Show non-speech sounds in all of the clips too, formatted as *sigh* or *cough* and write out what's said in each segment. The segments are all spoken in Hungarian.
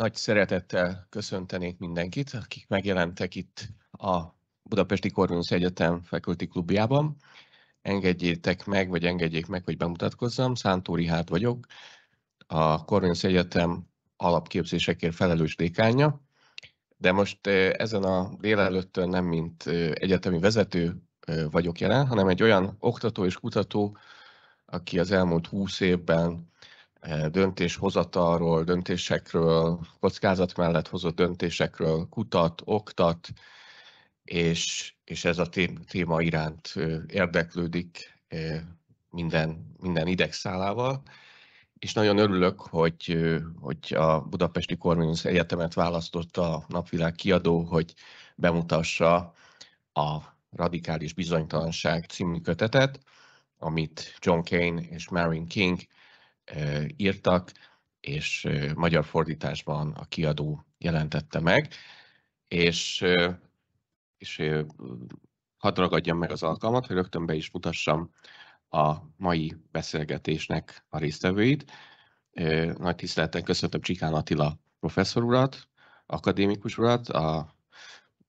Nagy szeretettel köszöntenék mindenkit, akik megjelentek itt a Budapesti Korvinusz Egyetem Faculty Klubjában. Engedjétek meg, vagy engedjék meg, hogy bemutatkozzam. Szántó Rihárd vagyok, a Korvinusz Egyetem alapképzésekért felelős dékánya, de most ezen a délelőttön nem mint egyetemi vezető vagyok jelen, hanem egy olyan oktató és kutató, aki az elmúlt húsz évben E, döntéshozatalról, döntésekről, kockázat mellett hozott döntésekről kutat, oktat, és, és ez a téma iránt érdeklődik minden, minden idegszálával. És nagyon örülök, hogy, hogy a Budapesti kormányos Egyetemet választotta a Napvilág kiadó, hogy bemutassa a Radikális Bizonytalanság című kötetet, amit John Kane és Marin King írtak, és magyar fordításban a kiadó jelentette meg, és, és hadd ragadjam meg az alkalmat, hogy rögtön be is mutassam a mai beszélgetésnek a résztvevőit. Nagy tiszteleten köszöntöm Csikán Attila professzor urat, akadémikus urat, a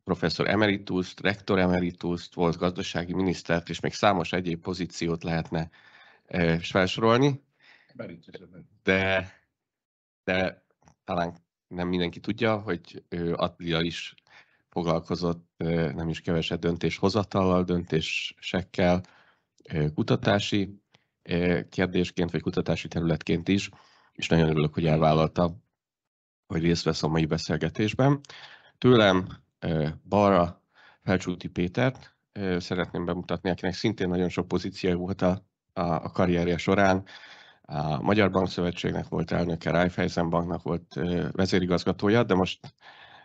professzor emerituszt, rektor emerituszt, volt gazdasági minisztert, és még számos egyéb pozíciót lehetne felsorolni de, de talán nem mindenki tudja, hogy Attila is foglalkozott nem is keveset döntéshozatallal, döntésekkel, kutatási kérdésként, vagy kutatási területként is, és nagyon örülök, hogy elvállalta, hogy részt vesz a mai beszélgetésben. Tőlem balra Felcsúti Pétert szeretném bemutatni, akinek szintén nagyon sok pozíciója volt a, a karrierje során, a Magyar Bankszövetségnek volt elnöke, Raiffeisen Banknak volt vezérigazgatója, de most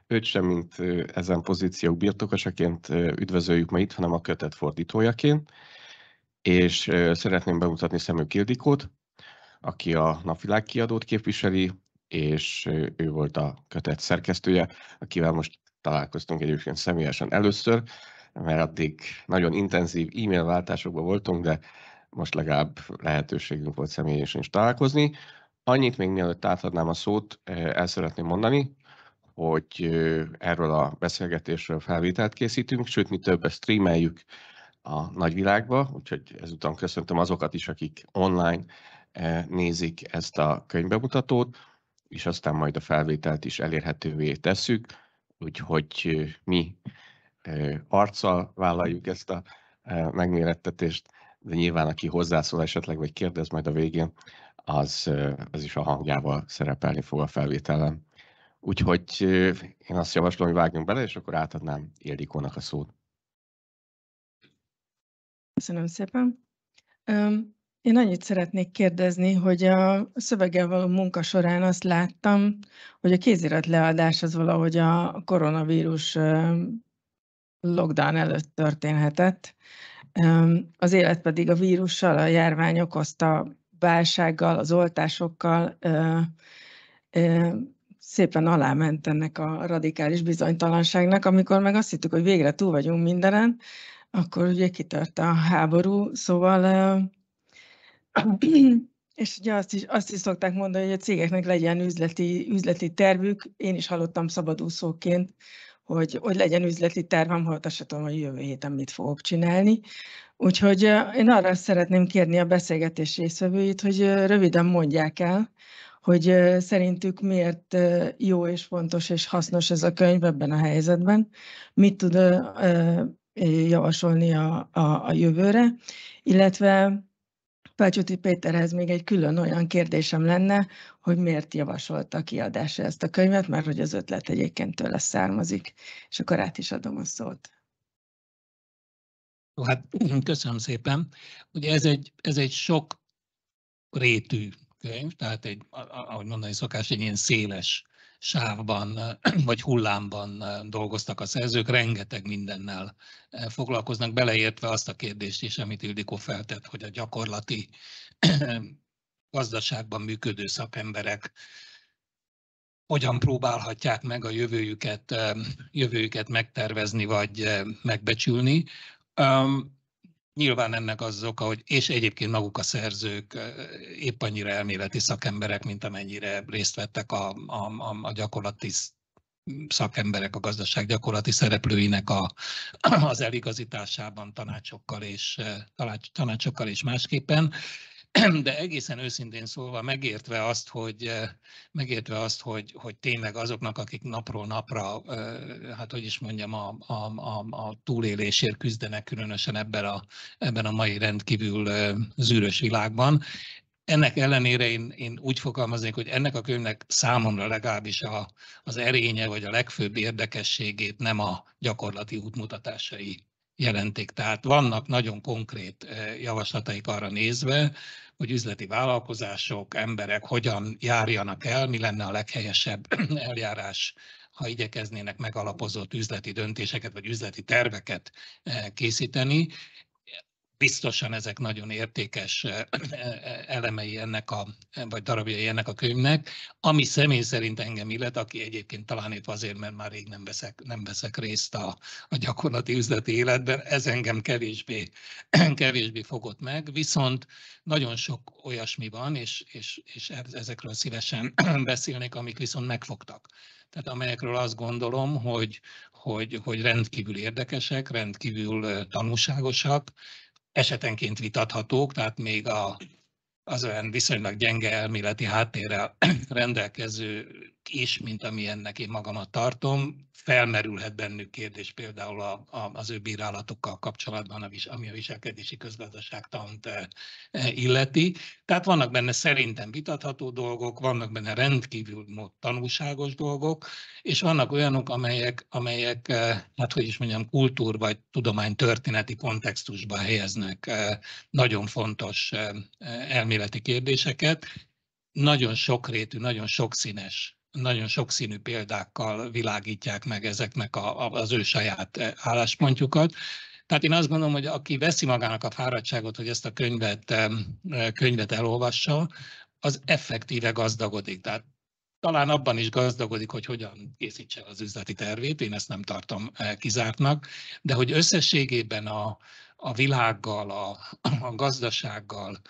őt sem, mint ezen pozíciók birtokosaként üdvözöljük ma itt, hanem a kötet fordítójaként. És szeretném bemutatni Szemő Kildikót, aki a Napvilág kiadót képviseli, és ő volt a kötet szerkesztője, akivel most találkoztunk egyébként személyesen először, mert addig nagyon intenzív e-mail váltásokban voltunk, de most legalább lehetőségünk volt személyesen is találkozni. Annyit még mielőtt átadnám a szót, el szeretném mondani, hogy erről a beszélgetésről felvételt készítünk, sőt, mi többet streameljük a nagyvilágba, úgyhogy ezután köszöntöm azokat is, akik online nézik ezt a könyvbemutatót, és aztán majd a felvételt is elérhetővé tesszük, úgyhogy mi arccal vállaljuk ezt a megmérettetést, de nyilván aki hozzászól esetleg, vagy kérdez majd a végén, az, az is a hangjával szerepelni fog a felvételen. Úgyhogy én azt javaslom, hogy vágjunk bele, és akkor átadnám Ildikónak a szót. Köszönöm szépen. Én annyit szeretnék kérdezni, hogy a szöveggel való munka során azt láttam, hogy a kézirat leadás az valahogy a koronavírus lockdown előtt történhetett. Az élet pedig a vírussal, a járvány okozta válsággal, az oltásokkal szépen aláment ennek a radikális bizonytalanságnak, amikor meg azt hittük, hogy végre túl vagyunk mindenen, akkor ugye kitört a háború, szóval *clears throat* és ugye azt is, azt is szokták mondani, hogy a cégeknek legyen üzleti, üzleti tervük. Én is hallottam szabadúszóként hogy, hogy legyen üzleti tervem, tudom, hogy jövő héten mit fogok csinálni. Úgyhogy én arra szeretném kérni a beszélgetés részvevőit, hogy röviden mondják el, hogy szerintük miért jó és fontos és hasznos ez a könyv ebben a helyzetben, mit tud javasolni a, a, a jövőre, illetve Pácsuti Péterhez még egy külön olyan kérdésem lenne, hogy miért javasolta kiadásra ezt a könyvet, mert hogy az ötlet egyébként tőle származik, és akkor át is adom a szót. Jó, hát *clears throat* köszönöm szépen. Ugye ez egy, ez egy sok rétű könyv, tehát egy, ahogy mondani szokás, egy ilyen széles sávban *clears throat* vagy hullámban dolgoztak a szerzők, rengeteg mindennel foglalkoznak, beleértve azt a kérdést is, amit Ildikó feltett, hogy a gyakorlati *clears throat* gazdaságban működő szakemberek hogyan próbálhatják meg a jövőjüket, jövőjüket megtervezni vagy megbecsülni. Nyilván ennek az oka, hogy és egyébként maguk a szerzők épp annyira elméleti szakemberek, mint amennyire részt vettek a, a, a, a gyakorlati szakemberek, a gazdaság gyakorlati szereplőinek a, az eligazításában tanácsokkal és, tanácsokkal és másképpen. *clears throat* de egészen őszintén szólva megértve azt, hogy, eh, megértve azt, hogy, hogy tényleg azoknak, akik napról napra, eh, hát hogy is mondjam, a, a, a, a túlélésért küzdenek, különösen ebben a, ebben a mai rendkívül eh, zűrös világban, ennek ellenére én, én úgy fogalmaznék, hogy ennek a könyvnek számomra legalábbis a, az erénye vagy a legfőbb érdekességét nem a gyakorlati útmutatásai jelentik. Tehát vannak nagyon konkrét eh, javaslataik arra nézve, hogy üzleti vállalkozások, emberek hogyan járjanak el, mi lenne a leghelyesebb *clears throat* eljárás, ha igyekeznének megalapozott üzleti döntéseket vagy üzleti terveket eh, készíteni, biztosan ezek nagyon értékes elemei ennek a, vagy darabjai ennek a könyvnek, ami személy szerint engem illet, aki egyébként talán épp azért, mert már rég nem veszek, nem veszek részt a, a gyakorlati üzleti életben, ez engem kevésbé, *clears throat* kevésbé fogott meg, viszont nagyon sok olyasmi van, és, és, és ezekről szívesen *clears throat* beszélnék, amik viszont megfogtak. Tehát amelyekről azt gondolom, hogy, hogy, hogy rendkívül érdekesek, rendkívül tanulságosak, esetenként vitathatók, tehát még a, az olyan viszonylag gyenge elméleti háttérrel *clears throat* rendelkező is, mint amilyennek én magamat tartom, felmerülhet bennük kérdés például a, a, az ő bírálatokkal kapcsolatban, a vis, ami a viselkedési közgazdaságtant e, e, illeti. Tehát vannak benne szerintem vitatható dolgok, vannak benne rendkívül tanulságos dolgok, és vannak olyanok, amelyek, amelyek e, hát hogy is mondjam, kultúr vagy tudomány történeti kontextusba helyeznek nagyon fontos elméleti kérdéseket, nagyon sokrétű, nagyon sokszínes nagyon sokszínű példákkal világítják meg ezeknek a, a, az ő saját eh, álláspontjukat. Tehát én azt gondolom, hogy aki veszi magának a fáradtságot, hogy ezt a könyvet, eh, könyvet elolvassa, az effektíve gazdagodik. Tehát talán abban is gazdagodik, hogy hogyan készítse az üzleti tervét, én ezt nem tartom eh, kizártnak, de hogy összességében a, a világgal, a, a gazdasággal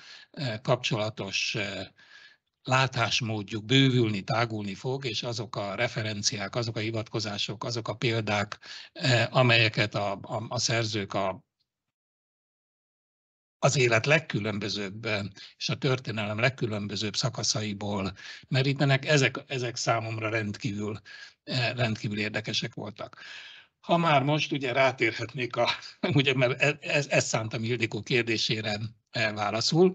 kapcsolatos látásmódjuk bővülni, tágulni fog, és azok a referenciák, azok a hivatkozások, azok a példák, eh, amelyeket a, a, a szerzők a, az élet legkülönbözőbb és a történelem legkülönbözőbb szakaszaiból merítenek, ezek, ezek számomra rendkívül, eh, rendkívül érdekesek voltak. Ha már most ugye rátérhetnék, a, *laughs* ugye, mert e, ez, ez szántam Ildikó kérdésére eh, válaszul,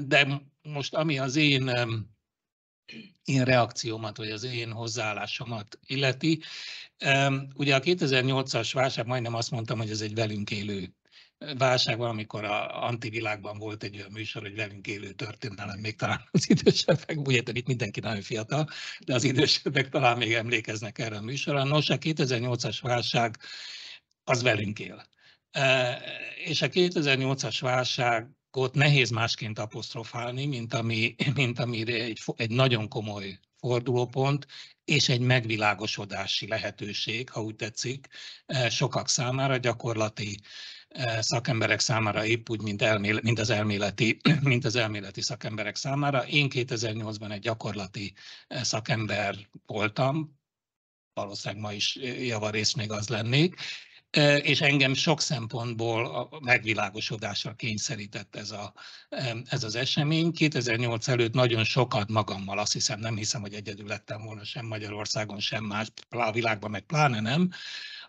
de most ami az én, én reakciómat, vagy az én hozzáállásomat illeti, ugye a 2008-as válság majdnem azt mondtam, hogy ez egy velünk élő válság van, amikor a antivilágban volt egy olyan műsor, hogy velünk élő történelem, még talán az idősebbek, úgy értem, itt mindenki nagyon fiatal, de az idősebbek talán még emlékeznek erre a műsorra. Nos, a 2008-as válság az velünk él. E, és a 2008-as válság ott nehéz másként apostrofálni, mint, ami, mint amire egy, egy nagyon komoly fordulópont, és egy megvilágosodási lehetőség, ha úgy tetszik, e, sokak számára, gyakorlati e, szakemberek számára épp úgy, mint, elméle, mint, az elméleti, *clears throat* mint az elméleti szakemberek számára. Én 2008-ban egy gyakorlati e, szakember voltam, valószínűleg ma is javarészt még az lennék, és engem sok szempontból a megvilágosodásra kényszerített ez, a, ez az esemény. 2008 előtt nagyon sokat magammal, azt hiszem, nem hiszem, hogy egyedül lettem volna sem Magyarországon, sem más, a világban, meg pláne nem,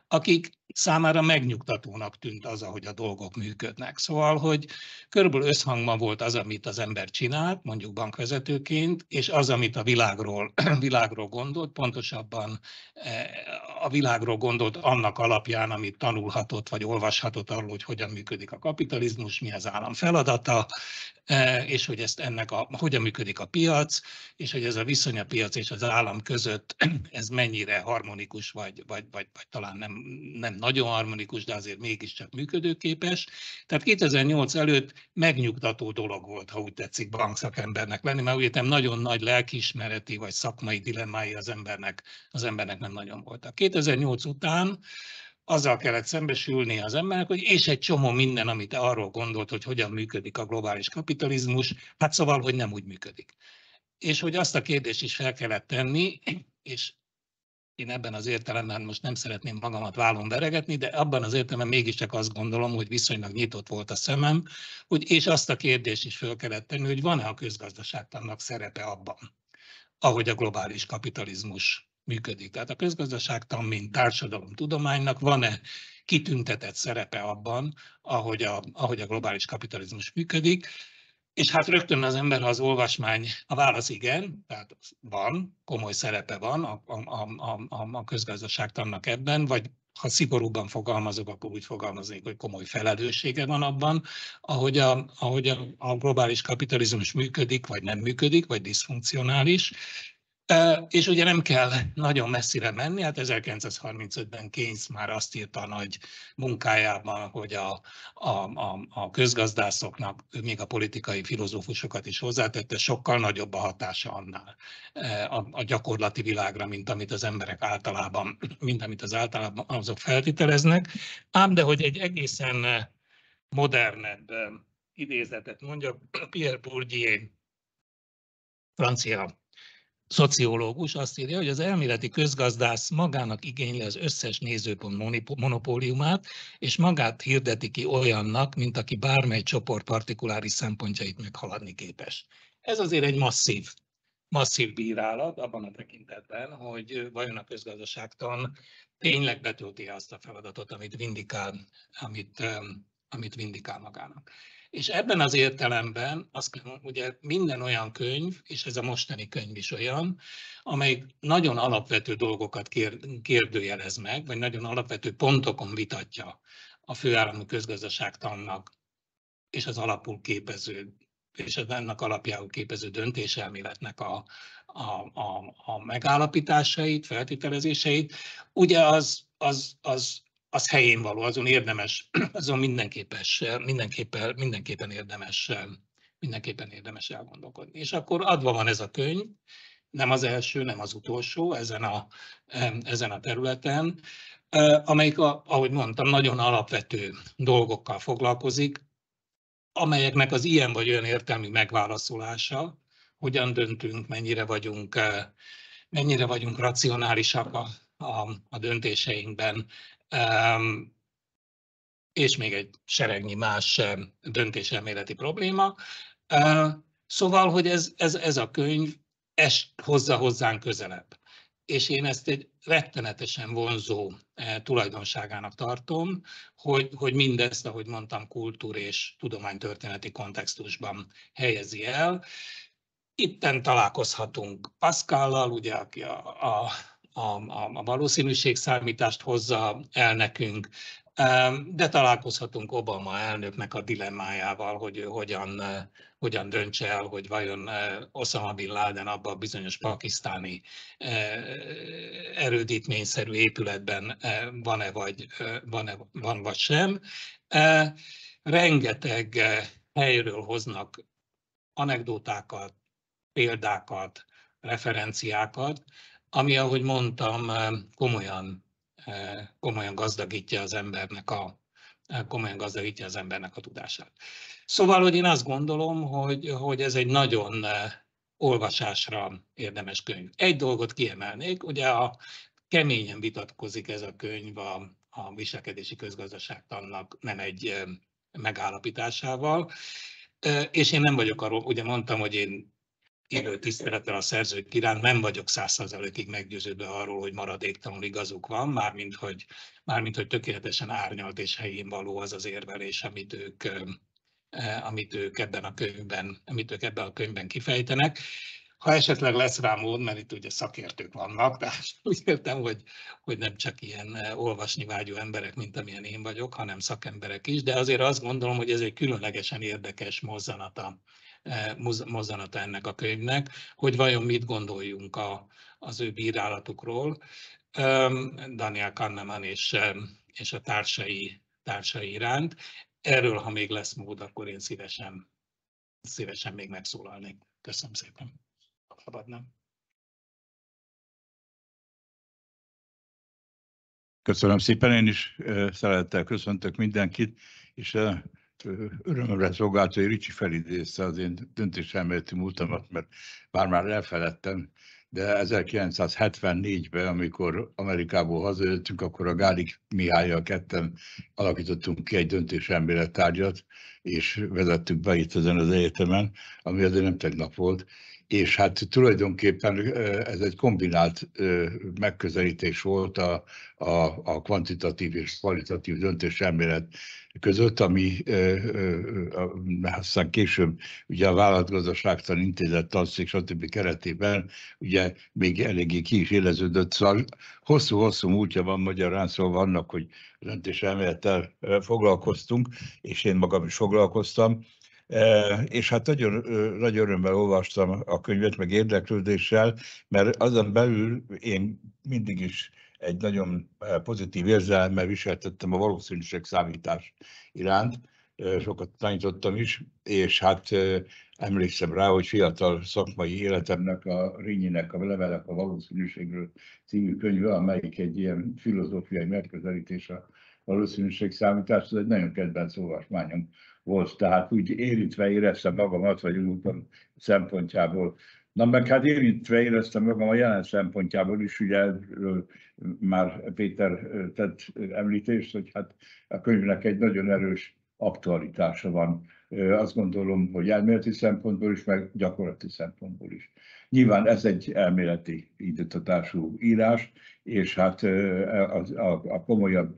akik számára megnyugtatónak tűnt az, ahogy a dolgok működnek. Szóval, hogy körülbelül összhangban volt az, amit az ember csinált, mondjuk bankvezetőként, és az, amit a világról, *clears throat* világról gondolt, pontosabban e, a világról gondolt annak alapján, amit tanulhatott vagy olvashatott arról, hogy hogyan működik a kapitalizmus, mi az állam feladata, e, és hogy ezt ennek a, hogyan működik a piac, és hogy ez a viszony a piac és az állam között, *clears throat* ez mennyire harmonikus, vagy, vagy, vagy, vagy talán nem, nem nem nagyon harmonikus, de azért mégiscsak működőképes. Tehát 2008 előtt megnyugtató dolog volt, ha úgy tetszik bankszakembernek lenni, mert úgy értem, nagyon nagy lelkiismereti vagy szakmai dilemmái az embernek, az embernek nem nagyon voltak. 2008 után azzal kellett szembesülni az embernek, hogy és egy csomó minden, amit arról gondolt, hogy hogyan működik a globális kapitalizmus, hát szóval, hogy nem úgy működik. És hogy azt a kérdést is fel kellett tenni, és én ebben az értelemben most nem szeretném magamat vállon veregetni, de abban az értelemben mégiscsak azt gondolom, hogy viszonylag nyitott volt a szemem, hogy, és azt a kérdést is föl kellett tenni, hogy van-e a közgazdaságtannak szerepe abban, ahogy a globális kapitalizmus működik. Tehát a közgazdaságtan, mint társadalomtudománynak van-e kitüntetett szerepe abban, ahogy a, ahogy a globális kapitalizmus működik, és hát rögtön az ember, ha az olvasmány, a válasz igen, tehát van, komoly szerepe van a, a, a, a, a közgazdaságtannak ebben, vagy ha szigorúban fogalmazok, akkor úgy fogalmaznék, hogy komoly felelőssége van abban, ahogy a, ahogy a, a globális kapitalizmus működik, vagy nem működik, vagy diszfunkcionális, és ugye nem kell nagyon messzire menni, hát 1935-ben Keynes már azt írta a nagy munkájában, hogy a, a, a, a közgazdászoknak, még a politikai filozófusokat is hozzátette, sokkal nagyobb a hatása annál a, a gyakorlati világra, mint amit az emberek általában, *clears throat* mint amit az általában azok feltételeznek. Ám de hogy egy egészen modernebb idézetet mondja Pierre Bourdieu, francia szociológus azt írja, hogy az elméleti közgazdász magának igényli az összes nézőpont monopóliumát, és magát hirdeti ki olyannak, mint aki bármely csoport partikuláris szempontjait meghaladni képes. Ez azért egy masszív, masszív bírálat abban a tekintetben, hogy vajon a közgazdaságtan tényleg betölti azt a feladatot, amit vindikál, amit, amit vindikál magának. És ebben az értelemben, azt ugye minden olyan könyv, és ez a mostani könyv is olyan, amely nagyon alapvető dolgokat kér, kérdőjelez meg, vagy nagyon alapvető pontokon vitatja a főállami közgazdaságtannak és az alapul képező, és az ennek alapjául képező döntéselméletnek a, a, a, a megállapításait, feltételezéseit. Ugye az, az, az az helyén való, azon érdemes, *clears throat* azon mindenképpen, mindenképpen, mindenképpen érdemes mindenképpen érdemes elgondolkodni. És akkor adva van ez a könyv, nem az első, nem az utolsó ezen a, ezen a területen, amelyik, a, ahogy mondtam, nagyon alapvető dolgokkal foglalkozik, amelyeknek az ilyen vagy olyan értelmi megválaszolása, hogyan döntünk, mennyire vagyunk, mennyire vagyunk racionálisak a, a, a döntéseinkben, és még egy seregnyi más döntéselméleti probléma. Szóval, hogy ez, ez, ez a könyv es hozza hozzánk közelebb. És én ezt egy rettenetesen vonzó e, tulajdonságának tartom, hogy, hogy mindezt, ahogy mondtam, kultúr és tudománytörténeti kontextusban helyezi el. Itten találkozhatunk Pascallal, ugye, aki a, a a, a, a valószínűség számítást hozza el nekünk, de találkozhatunk Obama elnöknek a dilemmájával, hogy ő hogyan, eh, hogyan döntse el, hogy vajon eh, Osama Bin Laden abban a bizonyos pakisztáni eh, erődítményszerű épületben van-e vagy, van-e, van vagy sem. Rengeteg helyről hoznak anekdotákat, példákat, referenciákat, ami, ahogy mondtam, komolyan, komolyan gazdagítja az embernek a komolyan gazdagítja az embernek a tudását. Szóval, hogy én azt gondolom, hogy, hogy ez egy nagyon olvasásra érdemes könyv. Egy dolgot kiemelnék, ugye a keményen vitatkozik ez a könyv a, a viselkedési közgazdaságtannak nem egy megállapításával, és én nem vagyok arról, ugye mondtam, hogy én élő tisztelettel a szerzők iránt nem vagyok százszerzelőkig meggyőződve arról, hogy maradéktalanul igazuk van, mármint hogy, mármint hogy tökéletesen árnyalt és helyén való az az érvelés, amit ők, amit ők ebben a könyvben, amit ők ebben a könyvben kifejtenek. Ha esetleg lesz rá mód, mert itt ugye szakértők vannak, tehát úgy értem, hogy, hogy nem csak ilyen olvasni vágyó emberek, mint amilyen én vagyok, hanem szakemberek is, de azért azt gondolom, hogy ez egy különlegesen érdekes mozzanata Eh, mozzanata ennek a könyvnek, hogy vajon mit gondoljunk a, az ő bírálatukról. Daniel Kahneman és, és a társai, társai iránt. Erről, ha még lesz mód, akkor én szívesen, szívesen még megszólalnék. Köszönöm szépen. Szabadnám. Köszönöm szépen, én is eh, szeretettel köszöntök mindenkit, és eh, örömömre szolgált, hogy Ricsi felidézte az én döntéselméleti múltamat, mert bár már elfeledtem, de 1974-ben, amikor Amerikából hazajöttünk, akkor a Gálik Mihályjal ketten alakítottunk ki egy döntéselmélet tárgyat, és vezettük be itt ezen az egyetemen, ami azért nem tegnap volt, és hát tulajdonképpen ez egy kombinált megközelítés volt a, a, a kvantitatív és kvalitatív döntés elmélet között, ami aztán később ugye a Vállalatgazdaságtan Intézet tanszék, stb. keretében ugye még eléggé ki is éleződött, szóval hosszú-hosszú múltja van magyarán, szóval vannak, hogy döntés elmélettel foglalkoztunk, és én magam is foglalkoztam, és hát nagyon nagy örömmel olvastam a könyvet, meg érdeklődéssel, mert azon belül én mindig is egy nagyon pozitív érzelemmel viseltettem a valószínűség számítás iránt, sokat tanítottam is, és hát emlékszem rá, hogy fiatal szakmai életemnek, a Rényinek a levelek a valószínűségről című könyve, amelyik egy ilyen filozófiai megközelítés a valószínűség számítás, ez egy nagyon kedvenc olvasmányom volt, tehát úgy érintve éreztem magamat, vagy úton szempontjából. Na meg hát érintve éreztem magam a jelen szempontjából is, ugye erről már Péter tett említést, hogy hát a könyvnek egy nagyon erős aktualitása van. Azt gondolom, hogy elméleti szempontból is, meg gyakorlati szempontból is. Nyilván ez egy elméleti időtatású írás, és hát a, a, a komolyabb,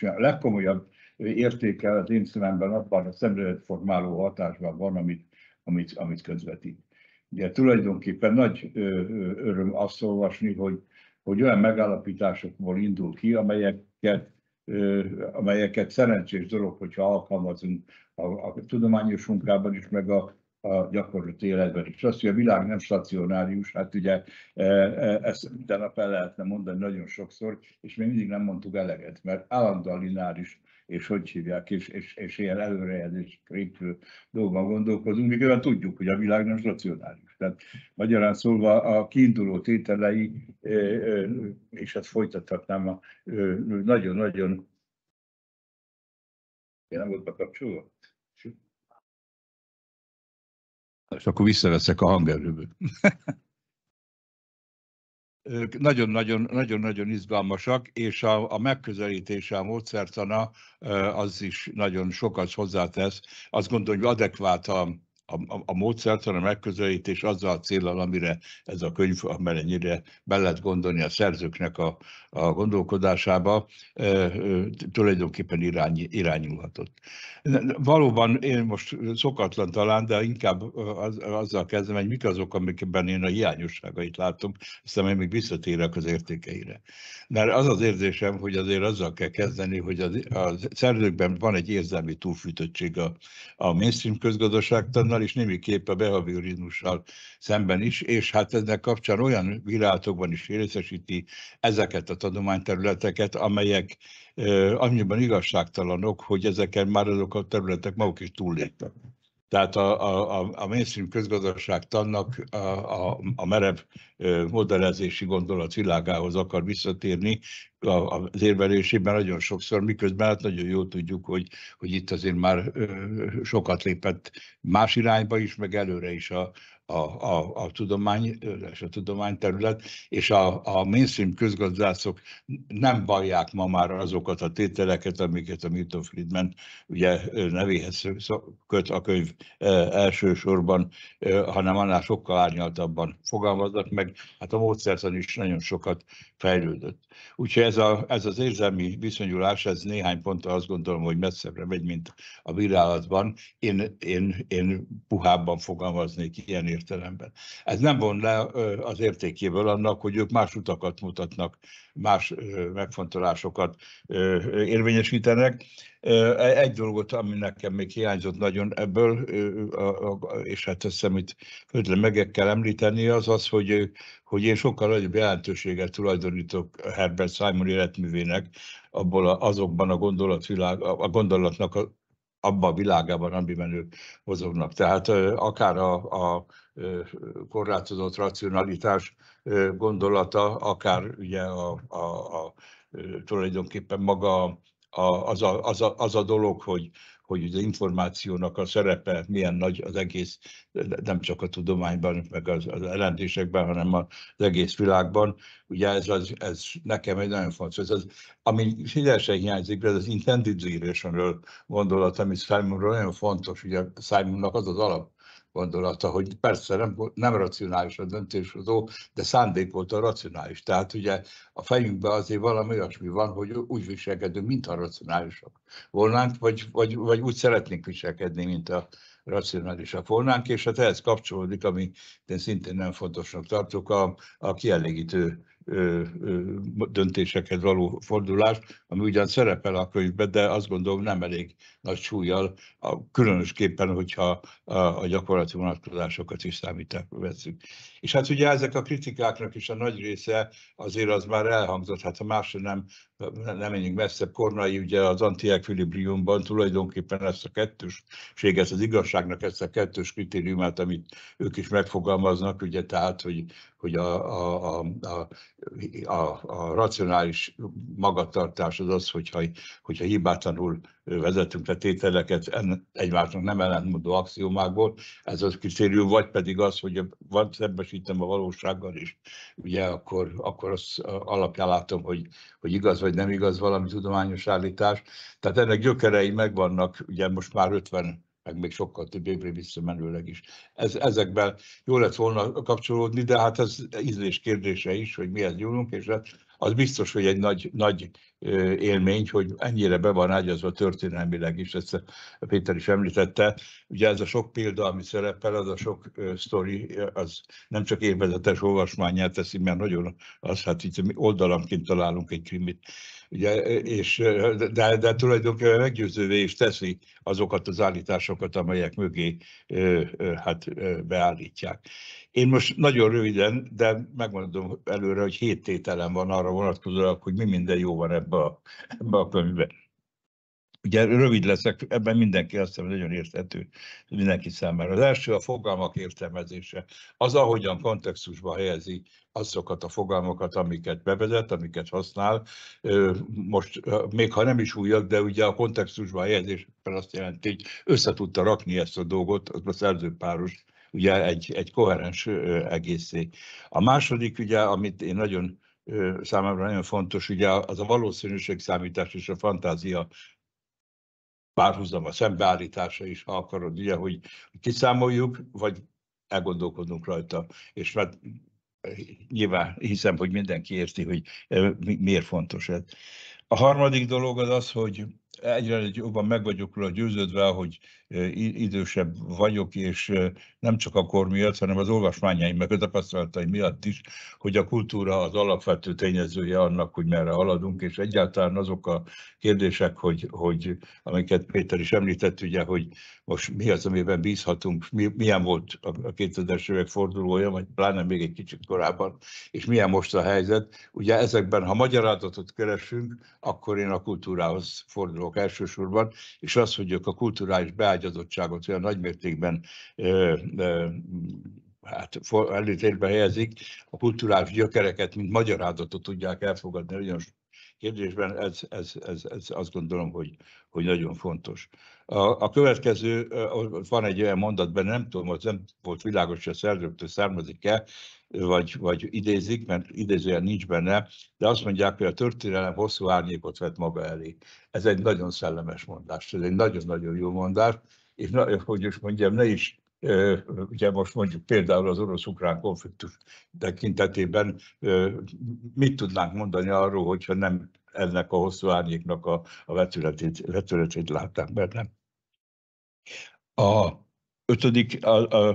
a legkomolyabb értékel az én szememben abban a szemléletformáló hatásban van, amit, amit, amit közvetít. Ugye tulajdonképpen nagy öröm azt olvasni, hogy, hogy olyan megállapításokból indul ki, amelyeket amelyeket szerencsés dolog, hogyha alkalmazunk a, a tudományos munkában is, meg a, a gyakorlati életben is. Azt, hogy a világ nem stacionárius, hát ugye e, e, ezt minden nap el lehetne mondani nagyon sokszor, és még mindig nem mondtuk eleget, mert állandóan lineáris és hogy hívják, és, és, és ilyen előrejelzés épülő dolgokban gondolkozunk, miközben tudjuk, hogy a világ nem racionális. Tehát magyarán szólva a kiinduló tételei, és ezt hát folytathatnám, a nagyon-nagyon én nem volt bekapcsolva? És akkor visszaveszek a hangerőből. *laughs* ők nagyon-nagyon izgalmasak, és a, a megközelítése, a módszertana az is nagyon sokat hozzátesz. Azt gondolom, hogy adekvát a, a, a, a módszertan, a megközelítés azzal a célral, amire ez a könyv, amennyire be lehet gondolni a szerzőknek a, a gondolkodásába, e, e, tulajdonképpen irány, irányulhatott. Valóban én most szokatlan talán, de inkább az, azzal kezdem, hogy mik azok, amikben én a hiányosságait látom, aztán én még visszatérek az értékeire. Mert az az érzésem, hogy azért azzal kell kezdeni, hogy az, a szerzőkben van egy érzelmi túlfűtöttség a, a mainstream közgazdaságtan, Japánnal, és némiképp a behaviorizmussal szemben is, és hát ennek kapcsán olyan világokban is részesíti ezeket a tudományterületeket, amelyek annyiban igazságtalanok, hogy ezeken már azok a területek maguk is túlléptek. Tehát a, a, a mainstream tannak a, a, a merev modellezési gondolat világához akar visszatérni az érvelésében nagyon sokszor, miközben hát nagyon jól tudjuk, hogy, hogy itt azért már sokat lépett más irányba is, meg előre is a, a, a, a tudomány és a tudományterület, és a, a mainstream közgazdászok nem vallják ma már azokat a tételeket, amiket a Milton Friedman ugye nevéhez köt a könyv e, elsősorban, e, hanem annál sokkal árnyaltabban fogalmaznak meg. Hát a módszertan is nagyon sokat fejlődött. Úgyhogy ez, a, ez az érzelmi viszonyulás, ez néhány ponttal azt gondolom, hogy messzebbre megy, mint a virálatban. Én, én, én puhábban fogalmaznék ilyen értelemben. Ez nem von le az értékéből annak, hogy ők más utakat mutatnak, más megfontolásokat érvényesítenek. E-, egy dolgot, ami nekem még hiányzott nagyon ebből, és hát azt hiszem, itt meg kell említeni, az az, hogy, hogy én sokkal nagyobb jelentőséget tulajdonítok Herbert Simon életművének, abból azokban a gondolatvilág, a gondolatnak a abban a világában, amiben ők mozognak. Tehát akár a, a korlátozott racionalitás gondolata, akár ugye a, a, a, tulajdonképpen maga a, az, a, az, a, az a dolog, hogy hogy az információnak a szerepe milyen nagy az egész, nem csak a tudományban, meg az, az elemzésekben, hanem az egész világban. Ugye ez, az, ez nekem egy nagyon fontos. Ez az, ami figyelsen hiányzik, ez az intended gondolat, ami számomra nagyon fontos. Ugye Simonnak az az alap gondolata, hogy persze nem, nem racionális a döntéshozó, de a racionális. Tehát ugye a fejünkben azért valami olyasmi van, hogy úgy viselkedünk, mint a racionálisak volnánk, vagy, vagy, vagy úgy szeretnénk viselkedni, mint a racionálisak volnánk, és hát ehhez kapcsolódik, ami szintén nem fontosnak tartok, a, a kielégítő döntésekhez való fordulást, ami ugyan szerepel a könyvben, de azt gondolom nem elég nagy súlyjal, különösképpen, hogyha a gyakorlati vonatkozásokat is számításba veszünk. És hát ugye ezek a kritikáknak is a nagy része azért az már elhangzott, hát ha másra nem, nem menjünk messze, Kornai ugye az antiekvilibriumban tulajdonképpen ezt a ezt az igazságnak ezt a kettős kritériumát, amit ők is megfogalmaznak, ugye tehát, hogy, hogy a, a, a, a, a, a racionális magatartás az az, hogyha, hogyha hibátlanul vezetünk le tételeket egymásnak nem ellentmondó axiomákból, ez az kritérium, vagy pedig az, hogy van szembesítem a valósággal is, ugye akkor, akkor az alapján látom, hogy, hogy igaz vagy nem igaz valami tudományos állítás. Tehát ennek gyökerei megvannak, ugye most már 50 meg még sokkal több évre visszamenőleg is. Ez, ezekben jó lett volna kapcsolódni, de hát ez ízlés kérdése is, hogy mihez nyúlunk, és hát az biztos, hogy egy nagy, nagy élmény, hogy ennyire be van ágyazva történelmileg is, ezt Péter is említette. Ugye ez a sok példa, ami szerepel, az a sok sztori, az nem csak élvezetes olvasmányát teszi, mert nagyon az, hát itt oldalanként találunk egy krimit Ugye, és, de, de tulajdonképpen meggyőzővé is teszi azokat az állításokat, amelyek mögé hát, beállítják. Én most nagyon röviden, de megmondom előre, hogy hét tételem van arra vonatkozóan, hogy mi minden jó van ebbe a, ebbe a könyvben. Ugye rövid leszek, ebben mindenki azt hiszem, nagyon érthető mindenki számára. Az első a fogalmak értelmezése. Az, ahogyan kontextusba helyezi azokat a fogalmakat, amiket bevezet, amiket használ. Most, még ha nem is újak, de ugye a kontextusba helyezés azt jelenti, hogy össze tudta rakni ezt a dolgot, a szerzőpáros ugye egy, egy koherens egészé. A második, ugye, amit én nagyon számomra nagyon fontos, ugye az a valószínűség számítás és a fantázia a szembeállítása is, ha akarod, ugye, hogy kiszámoljuk, vagy elgondolkodunk rajta, és mert hát, nyilván hiszem, hogy mindenki érti, hogy eh, miért fontos ez. A harmadik dolog az az, hogy egyre jobban meg vagyok róla győződve, hogy idősebb vagyok, és nem csak a kor miatt, hanem az olvasmányaim, meg a tapasztalataim miatt is, hogy a kultúra az alapvető tényezője annak, hogy merre haladunk, és egyáltalán azok a kérdések, hogy, hogy amiket Péter is említett, ugye, hogy most mi az, amiben bízhatunk, mi, milyen volt a 2000-es évek fordulója, vagy pláne még egy kicsit korábban, és milyen most a helyzet. Ugye ezekben, ha magyarázatot keresünk, akkor én a kultúrához fordulok gondolok elsősorban, és az, hogy ők a kulturális beágyazottságot olyan nagymértékben hát előtérbe helyezik, a kulturális gyökereket, mint magyarázatot tudják elfogadni olyan kérdésben, ez, ez, ez, ez azt gondolom, hogy, hogy nagyon fontos. A, a következő, van egy olyan mondat benne, nem tudom, az nem volt világos, hogy a szerzőktől származik-e, vagy, vagy idézik, mert idézően nincs benne, de azt mondják, hogy a történelem hosszú árnyékot vett maga elé. Ez egy nagyon szellemes mondás, ez egy nagyon-nagyon jó mondás, és na, hogy is mondjam, ne is ugye most mondjuk például az orosz-ukrán konfliktus tekintetében mit tudnánk mondani arról, hogyha nem ennek a hosszú árnyéknak a, a vetületét, vetületét látták benne. A, ötödik a, a,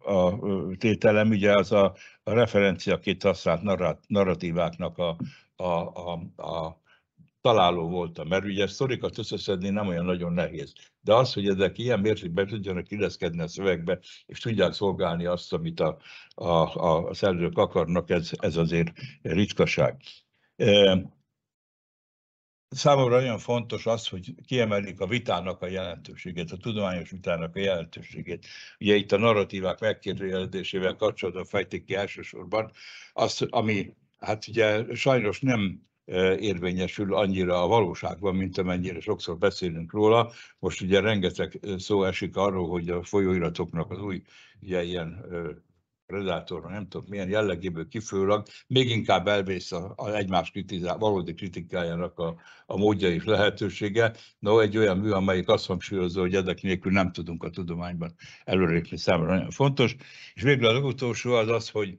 a, a tételem ugye az a, a referenciaként használt narratíváknak a, a, a, a találó voltam, mert ugye sztorikat összeszedni nem olyan nagyon nehéz. De az, hogy ezek ilyen mértékben tudjanak illeszkedni a szövegbe, és tudják szolgálni azt, amit a, a, a, a szerzők akarnak, ez, ez azért ritkaság. Számomra nagyon fontos az, hogy kiemelik a vitának a jelentőségét, a tudományos vitának a jelentőségét. Ugye itt a narratívák megkérdőjelezésével kapcsolatban fejtik ki elsősorban azt, ami hát ugye sajnos nem e, érvényesül annyira a valóságban, mint amennyire sokszor beszélünk róla. Most ugye rengeteg e, szó esik arról, hogy a folyóiratoknak az új ugye, ilyen e, predátor, nem tudom milyen jellegéből kifőleg, még inkább elvész a, a egymás kritizál, valódi kritikájának a, a módja és lehetősége. No, egy olyan mű, amelyik azt hangsúlyozza, hogy ezek nélkül nem tudunk a tudományban előrépni számra nagyon fontos. És végül a legutolsó az az, hogy,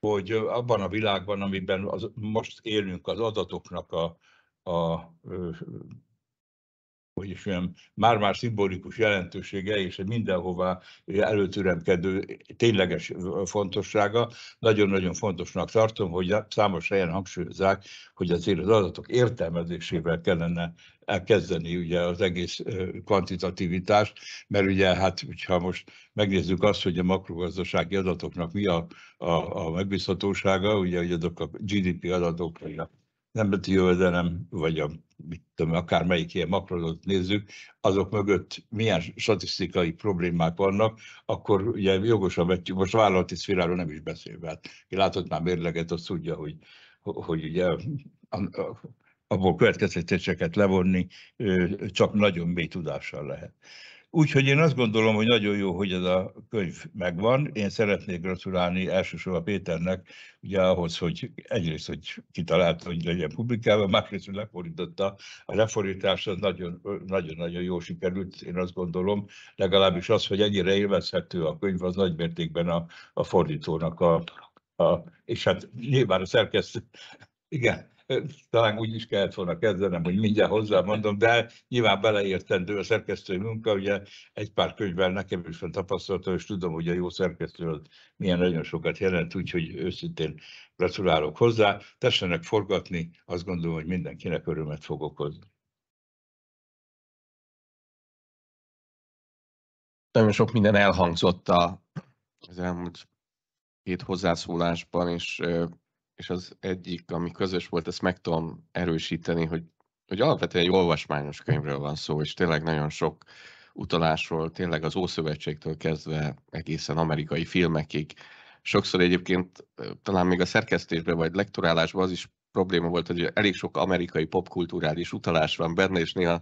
hogy abban a világban, amiben az, most élünk az adatoknak a, a hogy is olyan már-már szimbolikus jelentősége és mindenhová előtüremkedő tényleges fontossága. Nagyon-nagyon fontosnak tartom, hogy számos helyen hangsúlyozzák, hogy azért az adatok értelmezésével kellene elkezdeni ugye az egész kvantitativitást, mert ugye hát, hogyha most megnézzük azt, hogy a makrogazdasági adatoknak mi a, a, a megbízhatósága, ugye hogy azok a GDP adatok, vagy a nemzeti jövedelem, vagy a mit tudom, akármelyik ilyen makrodot nézzük, azok mögött milyen statisztikai problémák vannak, akkor ugye jogosan vetjük, most vállalati szféráról nem is beszélve. Hát, ki látott már mérleget, azt tudja, hogy, hogy ugye abból következtetéseket levonni csak nagyon mély tudással lehet. Úgyhogy én azt gondolom, hogy nagyon jó, hogy ez a könyv megvan. Én szeretnék gratulálni elsősorban Péternek, ugye ahhoz, hogy egyrészt, hogy kitalálta, hogy legyen publikálva, másrészt, hogy lefordította. A lefordítás az nagyon-nagyon jó sikerült, én azt gondolom. Legalábbis az, hogy ennyire élvezhető a könyv, az nagymértékben a, a fordítónak a, a, és hát nyilván a szerkesztő, igen, talán úgy is kellett volna kezdenem, hogy mindjárt hozzá mondom, de nyilván beleértendő a szerkesztői munka, ugye egy pár könyvvel nekem is van tapasztalatom, és tudom, hogy a jó szerkesztő az milyen nagyon sokat jelent, úgyhogy őszintén gratulálok hozzá. Tessenek forgatni, azt gondolom, hogy mindenkinek örömet fog okozni. Nagyon sok minden elhangzott a, az elmúlt két hozzászólásban, és és az egyik, ami közös volt, ezt meg tudom erősíteni, hogy, hogy alapvetően egy olvasmányos könyvről van szó, és tényleg nagyon sok utalásról, tényleg az Ószövetségtől kezdve egészen amerikai filmekig. Sokszor egyébként talán még a szerkesztésben vagy lektorálásban az is probléma volt, hogy elég sok amerikai popkulturális utalás van benne, és néha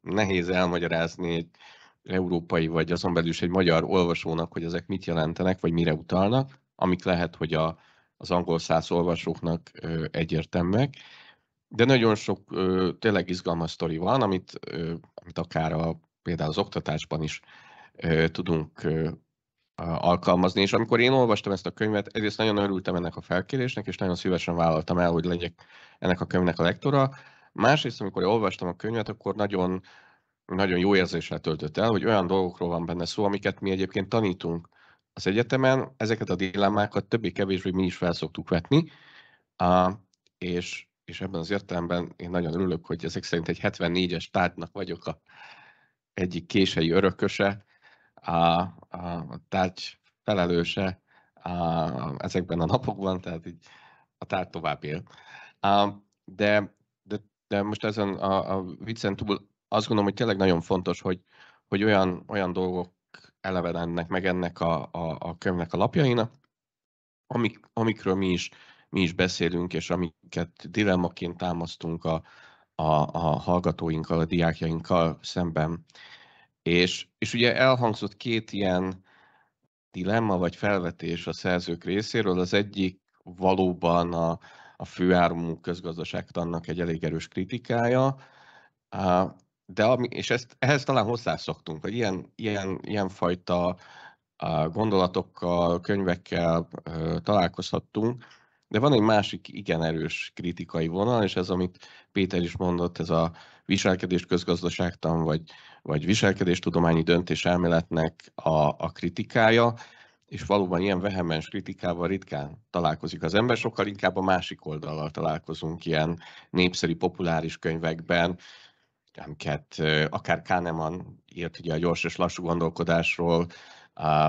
nehéz elmagyarázni egy európai vagy azon belül is egy magyar olvasónak, hogy ezek mit jelentenek, vagy mire utalnak, amik lehet, hogy a, az angol száz olvasóknak egyértelműek. De nagyon sok tényleg izgalmas sztori van, amit, amit akár a, például az oktatásban is tudunk alkalmazni. És amikor én olvastam ezt a könyvet, egyrészt nagyon örültem ennek a felkérésnek, és nagyon szívesen vállaltam el, hogy legyek ennek a könyvnek a lektora. Másrészt, amikor olvastam a könyvet, akkor nagyon, nagyon jó érzéssel töltött el, hogy olyan dolgokról van benne szó, amiket mi egyébként tanítunk az egyetemen ezeket a dilemmákat többé-kevésbé mi is felszoktuk vetni, és, és ebben az értelemben én nagyon örülök, hogy ezek szerint egy 74-es tárgynak vagyok a egyik késői örököse, a, a tárgy felelőse a, ezekben a napokban, tehát így a tárgy tovább él. A, de, de, de most ezen a, a viccen túl azt gondolom, hogy tényleg nagyon fontos, hogy, hogy olyan, olyan dolgok eleven ennek, meg ennek a, a, a könyvnek a lapjainak, amik, amikről mi is, mi is beszélünk, és amiket dilemmaként támasztunk a, a, a hallgatóinkkal, a diákjainkkal szemben. És, és ugye elhangzott két ilyen dilemma vagy felvetés a szerzők részéről. Az egyik valóban a, a főáramú közgazdaságtannak egy elég erős kritikája, de ami, és ezt, ehhez talán hozzászoktunk, hogy ilyen, ilyen, ilyen fajta gondolatokkal, könyvekkel találkozhattunk, de van egy másik igen erős kritikai vonal, és ez, amit Péter is mondott, ez a viselkedés közgazdaságtan, vagy, vagy tudományi döntés elméletnek a, a kritikája, és valóban ilyen vehemens kritikával ritkán találkozik az ember, sokkal inkább a másik oldallal találkozunk ilyen népszerű, populáris könyvekben, amiket akár Kahneman írt ugye a gyors és lassú gondolkodásról,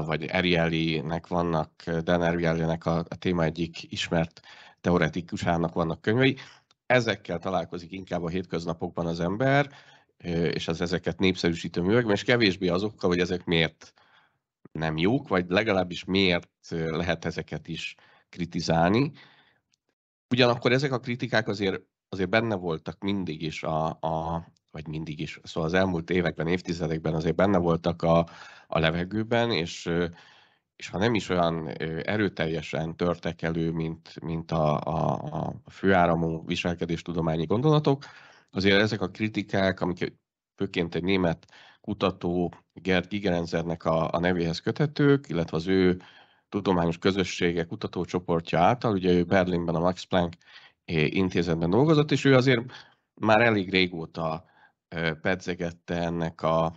vagy Erjeli-nek vannak, Dan Erielinek a, a téma egyik ismert teoretikusának vannak könyvei. Ezekkel találkozik inkább a hétköznapokban az ember, és az ezeket népszerűsítő művekben, és kevésbé azokkal, hogy ezek miért nem jók, vagy legalábbis miért lehet ezeket is kritizálni. Ugyanakkor ezek a kritikák azért, azért benne voltak mindig is a, a, vagy mindig is, szóval az elmúlt években, évtizedekben azért benne voltak a, a levegőben, és, és ha nem is olyan erőteljesen törtek elő, mint, mint a, a, a főáramú viselkedéstudományi gondolatok, azért ezek a kritikák, amik főként egy német kutató Gerd Gigerenzernek a, a nevéhez köthetők, illetve az ő tudományos közössége, kutatócsoportja által, ugye ő Berlinben a Max Planck eh, intézetben dolgozott, és ő azért már elég régóta pedzegette ennek a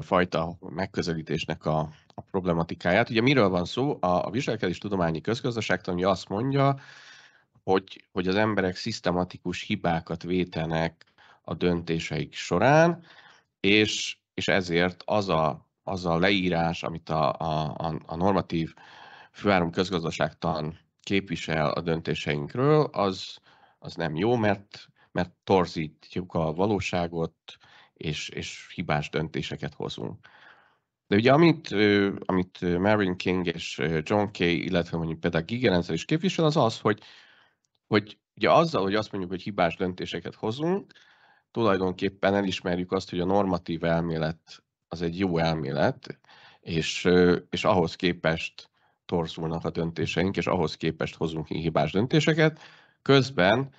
fajta megközelítésnek a, a problematikáját. Ugye miről van szó? A, a viselkedés tudományi közgazdaságtan azt mondja, hogy, hogy az emberek szisztematikus hibákat vétenek a döntéseik során, és, és ezért az a, az a leírás, amit a, a, a normatív főáram közgazdaságtan képvisel a döntéseinkről, az, az nem jó, mert mert torzítjuk a valóságot, és, és hibás döntéseket hozunk. De ugye amit, amit Marilyn King és John Kay, illetve mondjuk például Gigerenzel is képvisel, az az, hogy, hogy ugye azzal, hogy azt mondjuk, hogy hibás döntéseket hozunk, tulajdonképpen elismerjük azt, hogy a normatív elmélet az egy jó elmélet, és, és ahhoz képest torzulnak a döntéseink, és ahhoz képest hozunk hibás döntéseket. Közben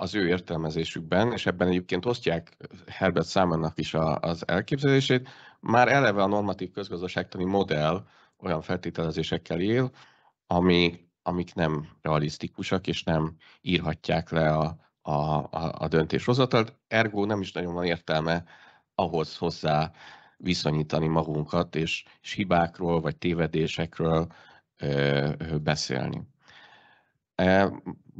az ő értelmezésükben, és ebben egyébként osztják Herbert Simonnak is a, az elképzelését, már eleve a normatív közgazdaságtani modell olyan feltételezésekkel él, ami, amik nem realisztikusak, és nem írhatják le a, a, a, a döntéshozatalt, ergo nem is nagyon van értelme ahhoz hozzá viszonyítani magunkat, és, és hibákról vagy tévedésekről ö, ö, beszélni.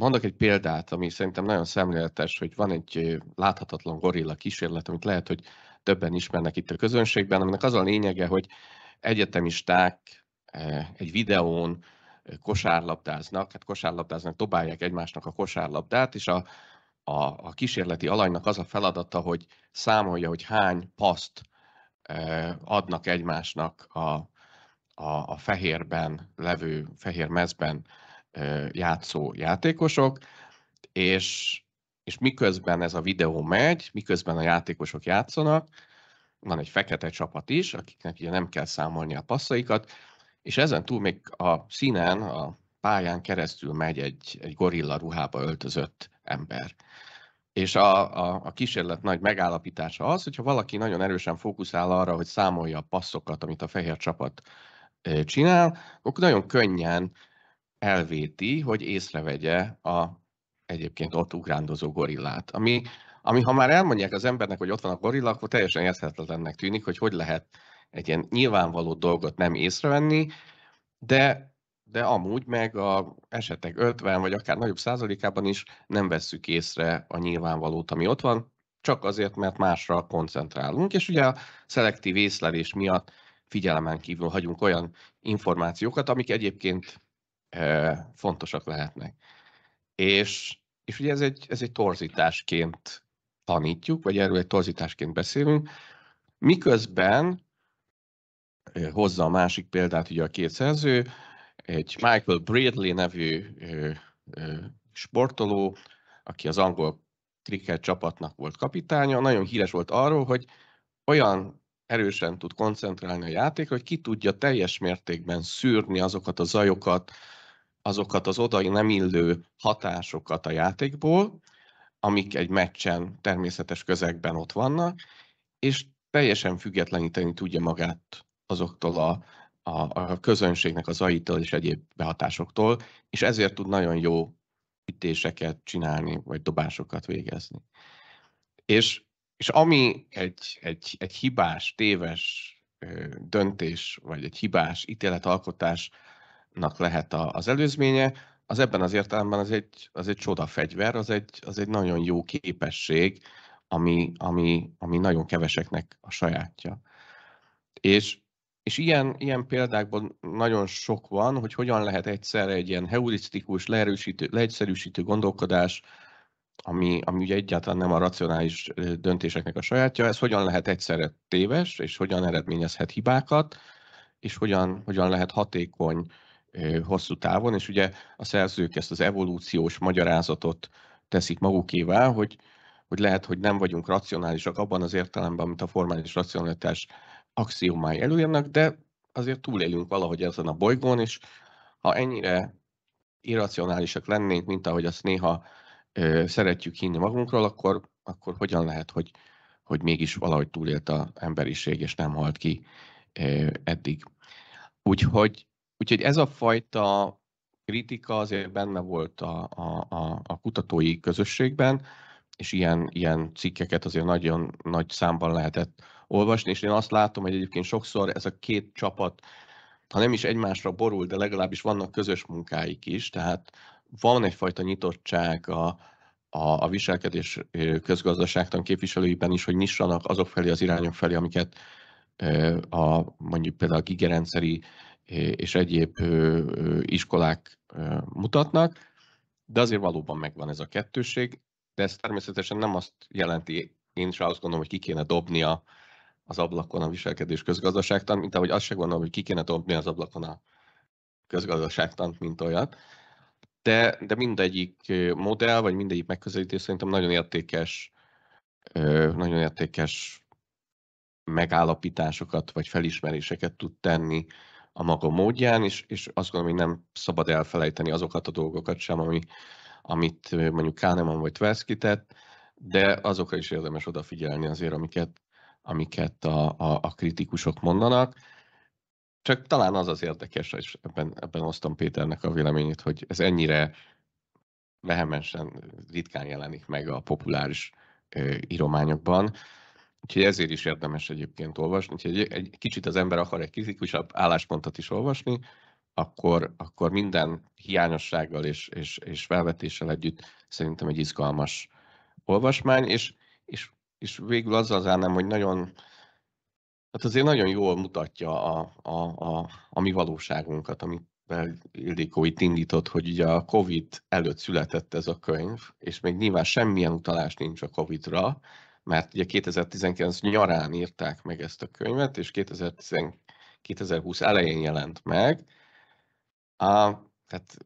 Mondok egy példát, ami szerintem nagyon szemléletes, hogy van egy láthatatlan gorilla kísérlet, amit lehet, hogy többen ismernek itt a közönségben, aminek az a lényege, hogy egyetemisták e, egy videón kosárlabdáznak, hát kosárlabdáznak, dobálják egymásnak a kosárlabdát, és a, a, a kísérleti alanynak az a feladata, hogy számolja, hogy hány paszt e, adnak egymásnak a, a, a fehérben levő, fehér mezben játszó játékosok, és, és miközben ez a videó megy, miközben a játékosok játszanak, van egy fekete csapat is, akiknek ugye nem kell számolni a passzaikat, és ezen túl még a színen, a pályán keresztül megy egy, egy gorilla ruhába öltözött ember. És a, a, a kísérlet nagy megállapítása az, hogyha valaki nagyon erősen fókuszál arra, hogy számolja a passzokat, amit a fehér csapat csinál, akkor nagyon könnyen elvéti, hogy észrevegye a egyébként ott ugrándozó gorillát. Ami, ami ha már elmondják az embernek, hogy ott van a gorilla, akkor teljesen érthetetlennek tűnik, hogy hogy lehet egy ilyen nyilvánvaló dolgot nem észrevenni, de, de amúgy meg a esetek 50 vagy akár nagyobb százalékában is nem vesszük észre a nyilvánvalót, ami ott van, csak azért, mert másra koncentrálunk, és ugye a szelektív észlelés miatt figyelemen kívül hagyunk olyan információkat, amik egyébként fontosak lehetnek. És, és ugye ez egy, ez egy torzításként tanítjuk, vagy erről egy torzításként beszélünk, miközben hozza a másik példát ugye a két szerző, egy Michael Bradley nevű sportoló, aki az angol cricket csapatnak volt kapitánya, nagyon híres volt arról, hogy olyan erősen tud koncentrálni a játékra, hogy ki tudja teljes mértékben szűrni azokat a zajokat, azokat az oda nem illő hatásokat a játékból, amik egy meccsen természetes közegben ott vannak, és teljesen függetleníteni tudja magát azoktól a, a, a közönségnek, az ai és egyéb behatásoktól, és ezért tud nagyon jó ütéseket csinálni, vagy dobásokat végezni. És, és ami egy, egy, egy hibás, téves döntés, vagy egy hibás ítéletalkotás nak lehet a, az előzménye, az ebben az értelemben az egy, az egy csodafegyver, az egy, az egy nagyon jó képesség, ami, ami, ami nagyon keveseknek a sajátja. És, és ilyen, ilyen példákban nagyon sok van, hogy hogyan lehet egyszerre egy ilyen heurisztikus, leerősítő, leegyszerűsítő gondolkodás, ami, ami ugye egyáltalán nem a racionális döntéseknek a sajátja, ez hogyan lehet egyszerre téves, és hogyan eredményezhet hibákat, és hogyan, hogyan lehet hatékony hosszú távon, és ugye a szerzők ezt az evolúciós magyarázatot teszik magukévá, hogy, hogy lehet, hogy nem vagyunk racionálisak abban az értelemben, amit a formális racionalitás axiomái előírnak, de azért túlélünk valahogy ezen a bolygón, és ha ennyire irracionálisak lennénk, mint ahogy azt néha ö, szeretjük hinni magunkról, akkor, akkor hogyan lehet, hogy, hogy mégis valahogy túlélt a emberiség, és nem halt ki ö, eddig. Úgyhogy Úgyhogy ez a fajta kritika azért benne volt a, a, a, a kutatói közösségben, és ilyen, ilyen cikkeket azért nagyon nagy számban lehetett olvasni, és én azt látom, hogy egyébként sokszor ez a két csapat, ha nem is egymásra borul, de legalábbis vannak közös munkáik is, tehát van egyfajta nyitottság a, a, a viselkedés közgazdaságtan képviselőiben is, hogy nyissanak azok felé az irányok felé, amiket a mondjuk például a gigerendszeri és egyéb iskolák mutatnak, de azért valóban megvan ez a kettőség, de ez természetesen nem azt jelenti, én is azt gondolom, hogy ki kéne dobnia az ablakon a viselkedés közgazdaságtan, mint ahogy azt sem gondolom, hogy ki kéne dobni az ablakon a közgazdaságtant, mint olyat. De, de mindegyik modell, vagy mindegyik megközelítés szerintem nagyon értékes, nagyon értékes megállapításokat, vagy felismeréseket tud tenni a maga módján, és, és azt gondolom, hogy nem szabad elfelejteni azokat a dolgokat sem, ami, amit mondjuk Kahneman vagy Tversky tett, de azokra is érdemes odafigyelni azért, amiket, amiket a, a, a kritikusok mondanak. Csak talán az az érdekes, és ebben, ebben osztom Péternek a véleményét, hogy ez ennyire vehemensen ritkán jelenik meg a populáris ö, írományokban, Úgyhogy ezért is érdemes egyébként olvasni. Úgyhogy egy, kicsit az ember akar egy kritikusabb álláspontot is olvasni, akkor, akkor minden hiányossággal és, és, és felvetéssel együtt szerintem egy izgalmas olvasmány, és, és, és végül azzal zárnám, hogy nagyon, hát azért nagyon jól mutatja a, a, a, a mi valóságunkat, amit Ildikó itt indított, hogy ugye a Covid előtt született ez a könyv, és még nyilván semmilyen utalás nincs a Covid-ra, mert ugye 2019 nyarán írták meg ezt a könyvet, és 2020 elején jelent meg. A, tehát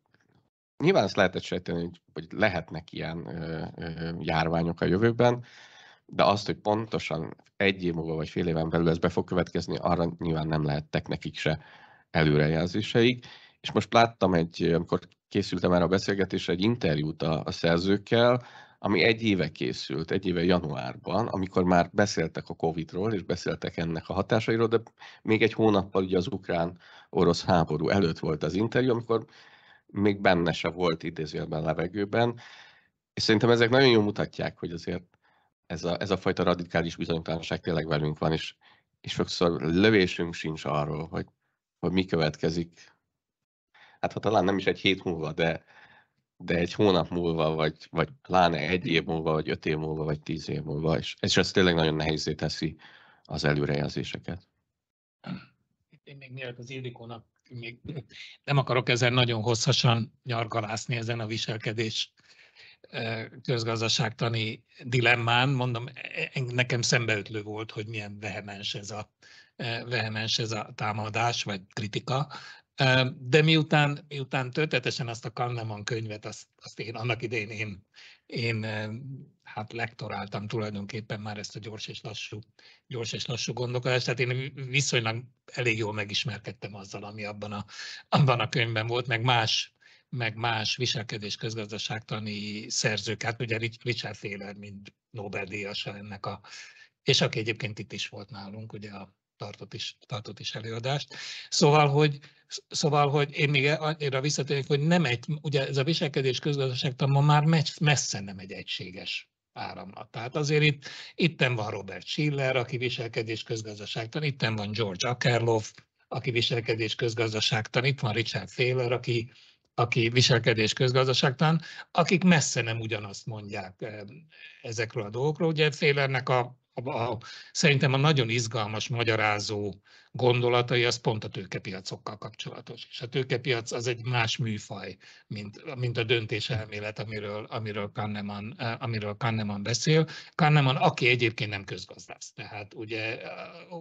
nyilván ezt lehetett sejteni, hogy, hogy lehetnek ilyen ö, ö, járványok a jövőben, de azt, hogy pontosan egy év múlva vagy fél éven belül ez be fog következni, arra nyilván nem lehettek nekik se előrejelzéseik. És most láttam egy, amikor készültem erre a beszélgetésre, egy interjút a, a szerzőkkel, ami egy éve készült, egy éve januárban, amikor már beszéltek a Covid-ról, és beszéltek ennek a hatásairól, de még egy hónappal ugye az ukrán-orosz háború előtt volt az interjú, amikor még benne se volt idézőjelben levegőben, és szerintem ezek nagyon jól mutatják, hogy azért ez a, ez a fajta radikális bizonytalanság tényleg velünk van, és, és sokszor lövésünk sincs arról, hogy, hogy mi következik. Hát ha talán nem is egy hét múlva, de, de egy hónap múlva, vagy, vagy láne egy év múlva, vagy öt év múlva, vagy tíz év múlva, és, és ez tényleg nagyon nehézé teszi az előrejelzéseket. Én még mielőtt az Ildikónak még *clears throat* nem akarok ezen nagyon hosszasan nyargalászni ezen a viselkedés közgazdaságtani dilemmán. Mondom, e, e, nekem szembeötlő volt, hogy milyen vehemens ez a, vehemens ez a támadás vagy kritika, de miután, miután történetesen azt a Kahneman könyvet, azt, azt én annak idején én, én hát lektoráltam tulajdonképpen már ezt a gyors és lassú, gyors és lassú gondolkodást, tehát én viszonylag elég jól megismerkedtem azzal, ami abban a, abban a könyvben volt, meg más meg más viselkedés közgazdaságtani szerzők, hát ugye Richard Taylor, mint Nobel-díjasa ennek a, és aki egyébként itt is volt nálunk, ugye a tartott is, tartott is előadást. Szóval, hogy, szóval, hogy én még annyira visszatérek, hogy nem egy, ugye ez a viselkedés közgazdaságtan ma már messze nem egy egységes áramlat. Tehát azért itt, itten van Robert Schiller, aki viselkedés közgazdaságtan, itten van George Akerlof, aki viselkedés közgazdaságtan, itt van Richard Thaler, aki, aki viselkedés közgazdaságtan, akik messze nem ugyanazt mondják eh, ezekről a dolgokról. Ugye Féllernek a a, a, szerintem a nagyon izgalmas magyarázó gondolatai, az pont a tőkepiacokkal kapcsolatos. És a tőkepiac az egy más műfaj, mint, mint a döntéselmélet, amiről, amiről, Kahneman, amiről Kahneman beszél. Kahneman, aki egyébként nem közgazdász, tehát ugye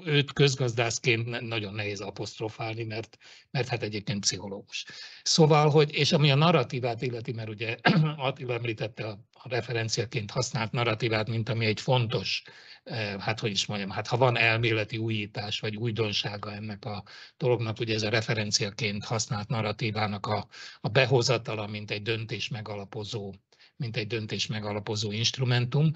őt közgazdászként nagyon nehéz apostrofálni, mert, mert hát egyébként pszichológus. Szóval, hogy, és ami a narratívát illeti, mert ugye *clears throat* Attila említette a, a referenciaként használt narratívát, mint ami egy fontos, eh, hát hogy is mondjam, hát ha van elméleti újítás, vagy újdonság, fontossága ennek a dolognak, ugye ez a referenciaként használt narratívának a, a behozatala, mint egy döntés megalapozó mint egy döntés megalapozó instrumentum.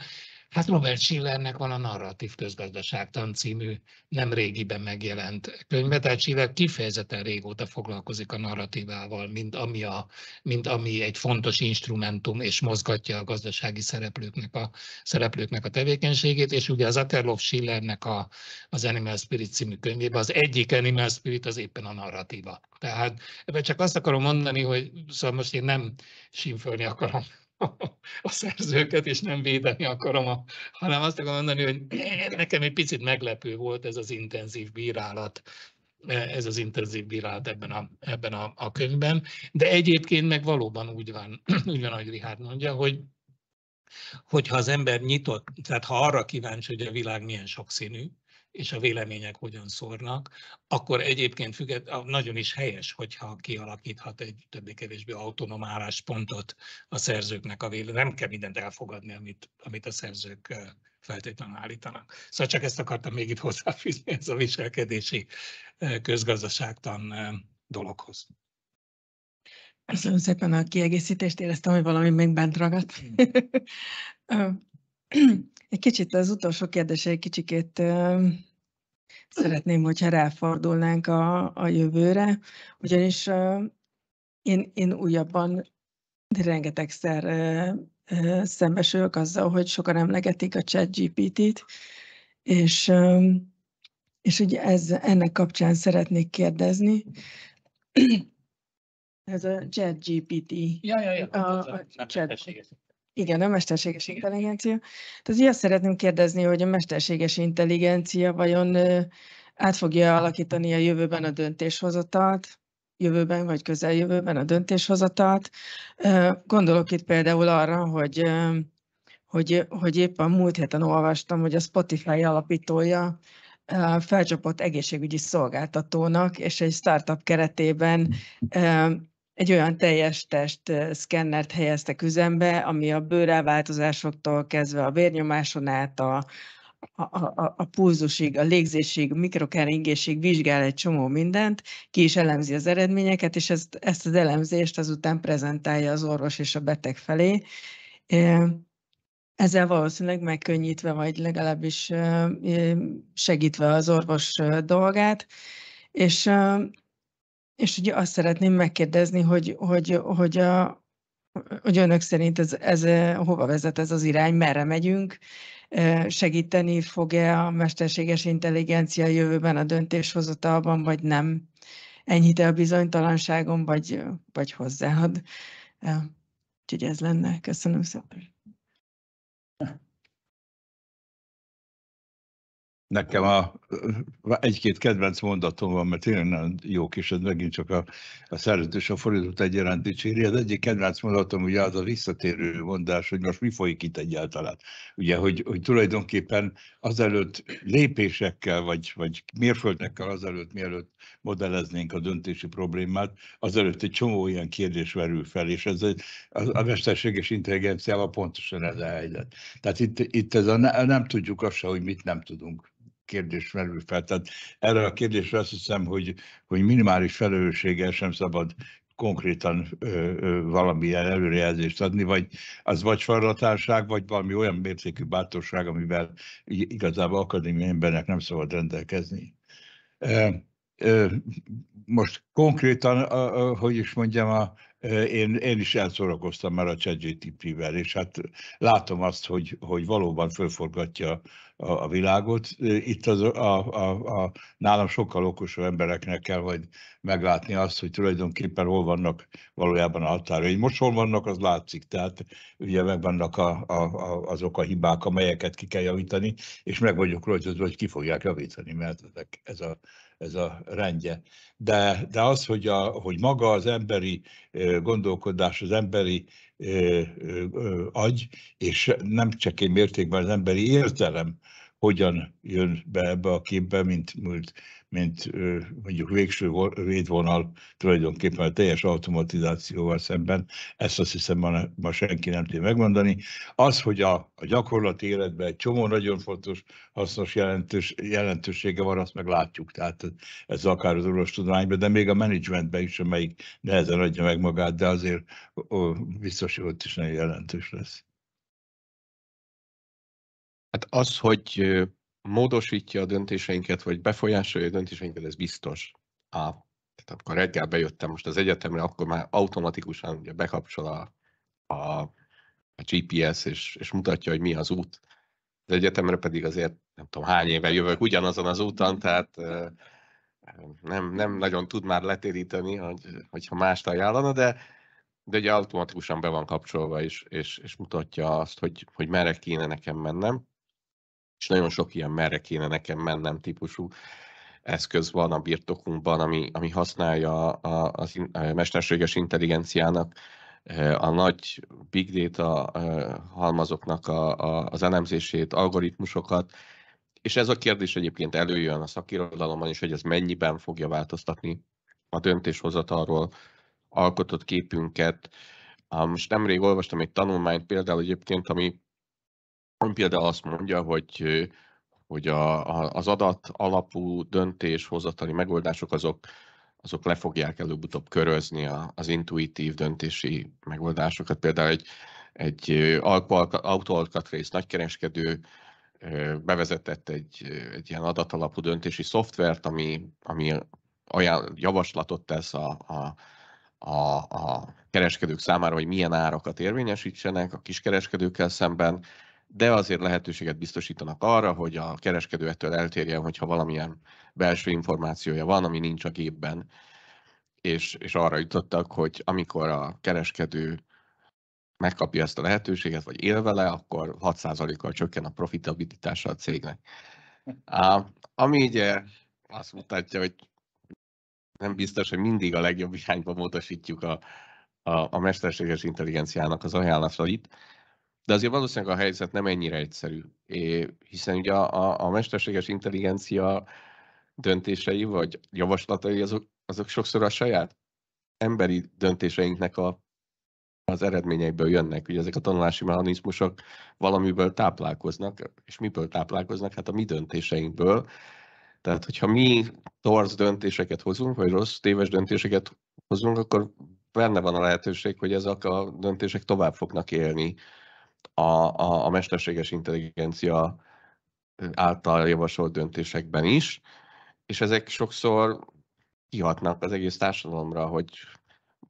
Hát Robert Schillernek van a Narratív Közgazdaságtan című nem régiben megjelent könyve, tehát Schiller kifejezetten régóta foglalkozik a narratívával, mint ami, a, mint ami egy fontos instrumentum, és mozgatja a gazdasági szereplőknek a, szereplőknek a tevékenységét, és ugye az Akerlof Schillernek a, az Animal Spirit című könyvében az egyik Animal Spirit az éppen a narratíva. Tehát ebben csak azt akarom mondani, hogy szóval most én nem simfölni akarom a szerzőket, és nem védeni akarom, a, hanem azt akarom mondani, hogy nekem egy picit meglepő volt ez az intenzív bírálat, ez az intenzív bírálat ebben a, ebben a, a könyvben, de egyébként meg valóban úgy van, *clears throat* úgy van, ahogy Rihárd mondja, hogy hogyha az ember nyitott, tehát ha arra kíváncsi, hogy a világ milyen sokszínű, és a vélemények hogyan szórnak, akkor egyébként függet, nagyon is helyes, hogyha kialakíthat egy többé-kevésbé autonóm álláspontot a szerzőknek a vélemények. Nem kell mindent elfogadni, amit, amit a szerzők feltétlenül állítanak. Szóval csak ezt akartam még itt hozzáfűzni, ez a viselkedési közgazdaságtan dologhoz. Köszönöm szépen a kiegészítést, éreztem, hogy valami még bent ragadt. Hmm. *clears throat* Egy kicsit az utolsó kérdés, egy kicsikét szeretném, hogyha ráfordulnánk a, a jövőre, ugyanis uh, én, én újabban rengetegszer uh, uh, szembesülök azzal, hogy sokan emlegetik a chat GPT-t, és, um, és ugye ez, ennek kapcsán szeretnék kérdezni. Ez a chat GPT. Ja, ja, ja. A, a, a chat. Igen, a mesterséges intelligencia. Tehát azt szeretném kérdezni, hogy a mesterséges intelligencia vajon át fogja alakítani a jövőben a döntéshozatalt, jövőben vagy közeljövőben a döntéshozatalt. Gondolok itt például arra, hogy, hogy, hogy épp a múlt héten olvastam, hogy a Spotify alapítója felcsapott egészségügyi szolgáltatónak, és egy startup keretében egy olyan teljes test szkennert helyeztek üzembe, ami a bőrelváltozásoktól kezdve a vérnyomáson át a, a, a, a pulzusig, a légzésig, a mikrokeringésig vizsgál egy csomó mindent, ki is elemzi az eredményeket, és ezt, ezt az elemzést azután prezentálja az orvos és a beteg felé. Ezzel valószínűleg megkönnyítve, vagy legalábbis segítve az orvos dolgát. És és ugye azt szeretném megkérdezni, hogy, hogy, hogy, a, hogy önök szerint ez, ez hova vezet ez az irány, merre megyünk, segíteni fog-e a mesterséges intelligencia jövőben a döntéshozatalban, vagy nem? Ennyit e a bizonytalanságon, vagy, vagy hozzáad? Úgyhogy ez lenne. Köszönöm szépen. Nekem a, egy-két kedvenc mondatom van, mert tényleg nagyon jók, és ez megint csak a, a szerzőt a fordított egyaránt dicséri. Az egyik kedvenc mondatom ugye az a visszatérő mondás, hogy most mi folyik itt egyáltalán. Ugye, hogy, hogy tulajdonképpen azelőtt lépésekkel, vagy, vagy mérföldekkel azelőtt, mielőtt modelleznénk a döntési problémát, azelőtt egy csomó ilyen kérdés verül fel, és ez egy, a, a mesterséges intelligenciával pontosan ez a helyzet. Tehát itt, itt ez a, nem tudjuk azt se, hogy mit nem tudunk kérdés merül fel. Tehát erre a kérdésre azt hiszem, hogy, hogy minimális felelősséggel sem szabad konkrétan ö, ö, valamilyen előrejelzést adni, vagy az vagy farlatárság, vagy valami olyan mértékű bátorság, amivel igazából akadémiai embernek nem szabad rendelkezni. E, e, most konkrétan, a, a, hogy is mondjam, a, én, én is elszórakoztam már a cgtp vel és hát látom azt, hogy, hogy valóban fölforgatja a, a világot. Itt az, a, a, a, nálam sokkal okosabb embereknek kell majd meglátni azt, hogy tulajdonképpen hol vannak valójában a határai. Most hol vannak, az látszik, tehát ugye megvannak a, a, a, azok a hibák, amelyeket ki kell javítani, és meg vagyok rajta, hogy ki fogják javítani, mert ezek, ez a ez a rendje. De, de az, hogy, a, hogy maga az emberi gondolkodás, az emberi agy, és nem csak én mértékben az emberi értelem, hogyan jön be ebbe a képbe, mint múlt mint mondjuk végső védvonal tulajdonképpen a teljes automatizációval szemben. Ezt azt hiszem ma, ma senki nem tudja megmondani. Az, hogy a, a gyakorlati életben egy csomó nagyon fontos, hasznos jelentős, jelentősége van, azt meg látjuk. Tehát ez akár az tudományban, de még a menedzsmentben is, amelyik nehezen adja meg magát, de azért ó, biztos, hogy ott is nagyon jelentős lesz. Hát az, hogy módosítja a döntéseinket, vagy befolyásolja a döntéseinket, ez biztos. A, tehát amikor reggel bejöttem most az egyetemre, akkor már automatikusan ugye bekapcsol a, a, a GPS, és, és mutatja, hogy mi az út. Az egyetemre pedig azért nem tudom hány éve jövök ugyanazon az úton, mm-hmm. tehát nem, nem nagyon tud már letéríteni, hogy, hogyha mást ajánlana, de, de ugye automatikusan be van kapcsolva, és, és, és mutatja azt, hogy, hogy merre kéne nekem mennem és nagyon sok ilyen merre kéne nekem mennem típusú eszköz van a birtokunkban, ami, ami használja a, a, a mesterséges intelligenciának a nagy big data halmazoknak a, a, az elemzését, algoritmusokat, és ez a kérdés egyébként előjön a szakirodalomban is, hogy ez mennyiben fogja változtatni a döntéshozatalról alkotott képünket. Most nemrég olvastam egy tanulmányt például egyébként, ami például azt mondja, hogy hogy a, a, az adat alapú döntéshozatali megoldások azok, azok le fogják előbb-utóbb körözni a, az intuitív döntési megoldásokat. Például egy, egy autóalkatrész nagykereskedő bevezetett egy, egy ilyen adatalapú döntési szoftvert, ami, ami olyan javaslatot tesz a, a, a, a kereskedők számára, hogy milyen árakat érvényesítsenek a kiskereskedőkkel szemben, de azért lehetőséget biztosítanak arra, hogy a kereskedő ettől eltérjen, hogyha valamilyen belső információja van, ami nincs a gépben. És, és arra jutottak, hogy amikor a kereskedő megkapja ezt a lehetőséget, vagy él vele, akkor 6%-kal csökken a profitabilitása a cégnek. Ami ugye azt mutatja, hogy nem biztos, hogy mindig a legjobb irányba módosítjuk a, a, a mesterséges intelligenciának az ajánlatait, de azért valószínűleg a helyzet nem ennyire egyszerű, é, hiszen ugye a, a, a mesterséges intelligencia döntései vagy javaslatai azok, azok sokszor a saját emberi döntéseinknek a, az eredményeiből jönnek. Ugye ezek a tanulási mechanizmusok valamiből táplálkoznak, és miből táplálkoznak? Hát a mi döntéseinkből. Tehát, hogyha mi torz döntéseket hozunk, vagy rossz, téves döntéseket hozunk, akkor benne van a lehetőség, hogy ezek a döntések tovább fognak élni a, a, a mesterséges intelligencia által javasolt döntésekben is, és ezek sokszor kihatnak az egész társadalomra, hogy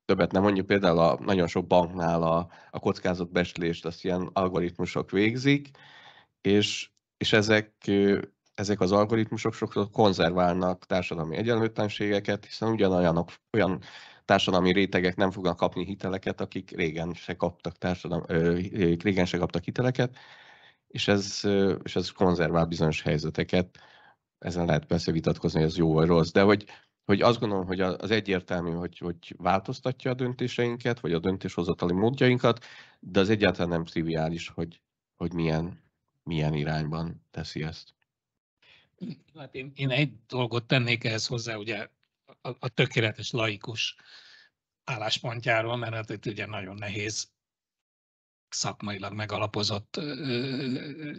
többet nem mondjuk például a, nagyon sok banknál a, a beszélést azt ilyen algoritmusok végzik, és, és ezek, ezek az algoritmusok sokszor konzerválnak társadalmi egyenlőtlenségeket, hiszen ugyanolyanok, olyan társadalmi rétegek nem fognak kapni hiteleket, akik régen se kaptak, társadalom, régen se kaptak hiteleket, és ez, és ez konzervál bizonyos helyzeteket. Ezen lehet persze vitatkozni, hogy ez jó vagy rossz, de hogy, hogy azt gondolom, hogy az egyértelmű, hogy, hogy változtatja a döntéseinket, vagy a döntéshozatali módjainkat, de az egyáltalán nem triviális, hogy, hogy milyen, milyen irányban teszi ezt. Hát én, én egy dolgot tennék ehhez hozzá, ugye a, a tökéletes laikus álláspontjáról, mert hát itt ugye nagyon nehéz szakmailag megalapozott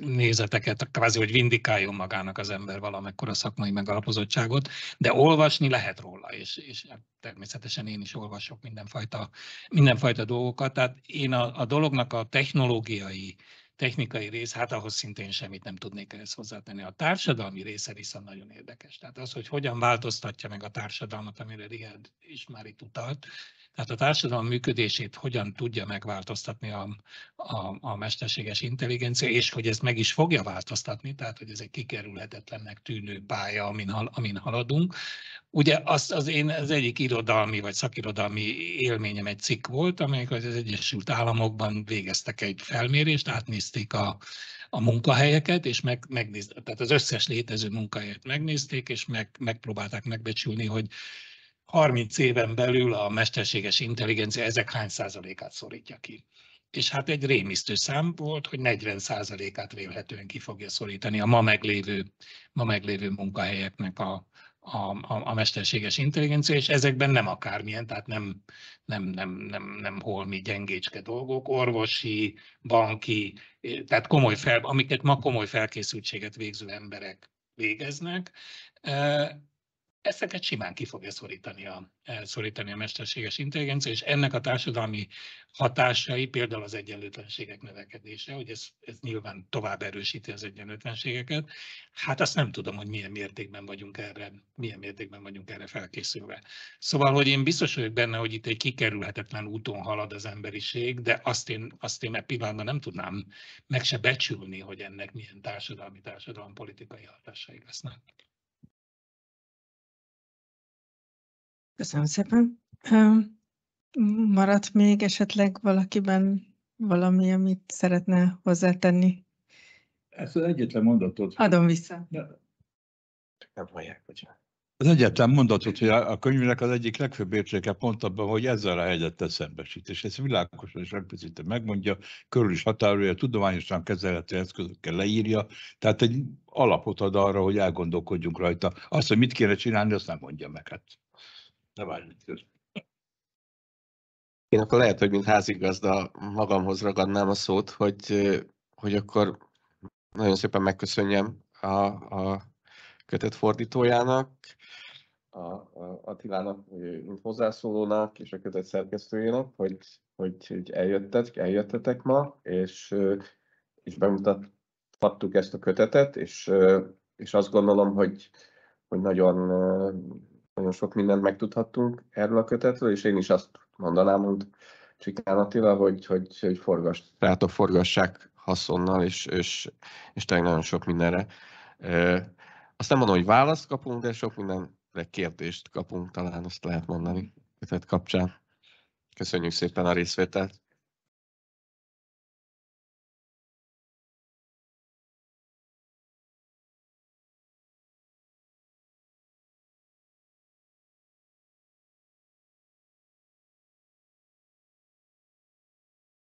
nézeteket, kvázi, hogy vindikáljon magának az ember valamekkora szakmai megalapozottságot, de olvasni lehet róla, és, és hát természetesen én is olvasok mindenfajta, mindenfajta dolgokat. Tehát én a, a dolognak a technológiai technikai rész, hát ahhoz szintén semmit nem tudnék ehhez hozzátenni. A társadalmi része viszont nagyon érdekes. Tehát az, hogy hogyan változtatja meg a társadalmat, amire Riad is már itt utalt, tehát a társadalom működését hogyan tudja megváltoztatni a, a, a mesterséges intelligencia, és hogy ez meg is fogja változtatni, tehát hogy ez egy kikerülhetetlennek tűnő pálya, amin, hal, amin haladunk. Ugye az, az én az egyik irodalmi vagy szakirodalmi élményem egy cikk volt, amelyik az Egyesült Államokban végeztek egy felmérést, átnéz megnézték a, a munkahelyeket, és meg, megnéz, tehát az összes létező munkahelyet megnézték, és meg, megpróbálták megbecsülni, hogy 30 éven belül a mesterséges intelligencia ezek hány százalékát szorítja ki. És hát egy rémisztő szám volt, hogy 40 százalékát vélhetően ki fogja szorítani a ma meglévő, ma meglévő munkahelyeknek a, a, a, a mesterséges intelligencia, és ezekben nem akármilyen, tehát nem, nem, nem, nem, nem holmi gyengécske dolgok, orvosi, banki, tehát komoly fel, amiket ma komoly felkészültséget végző emberek végeznek, ezeket simán ki fogja szorítani a, szorítani a mesterséges intelligencia, és ennek a társadalmi hatásai például az egyenlőtlenségek növekedése, hogy ez, ez nyilván tovább erősíti az egyenlőtlenségeket, hát azt nem tudom, hogy milyen mértékben vagyunk erre, milyen mértékben vagyunk erre felkészülve. Szóval, hogy én biztos vagyok benne, hogy itt egy kikerülhetetlen úton halad az emberiség, de azt én, azt én e pillanatban nem tudnám meg se becsülni, hogy ennek milyen társadalmi, társadalmi politikai hatásai lesznek. Köszönöm szépen. Maradt még esetleg valakiben valami, amit szeretne hozzátenni? Ez az egyetlen mondatot. Adom vissza. Nem hallják, Az egyetlen mondatot, hogy a könyvnek az egyik legfőbb értéke pont abban, hogy ezzel a helyzettel szembesít, és ezt világosan és expliciten megmondja, körül is határolja, tudományosan kezelhető eszközökkel leírja, tehát egy alapot ad arra, hogy elgondolkodjunk rajta. Azt, hogy mit kéne csinálni, azt nem mondja meg. Hát ne várj közben. Én akkor lehet, hogy mint házigazda magamhoz ragadnám a szót, hogy, hogy akkor nagyon szépen megköszönjem a, a kötet fordítójának, a, a Attilának, mint hozzászólónak és a kötet szerkesztőjének, hogy, hogy, hogy eljöttetek, eljöttetek ma, és, és bemutathattuk ezt a kötetet, és, és azt gondolom, hogy, hogy nagyon nagyon sok mindent megtudhattunk erről a kötetről, és én is azt mondanám, hogy Csikán Attila, hogy, hogy, hogy forgass, rátok forgassák haszonnal, és, és, és tényleg nagyon sok mindenre. E, azt nem mondom, hogy választ kapunk, de sok mindenre kérdést kapunk, talán azt lehet mondani kötet kapcsán. Köszönjük szépen a részvételt!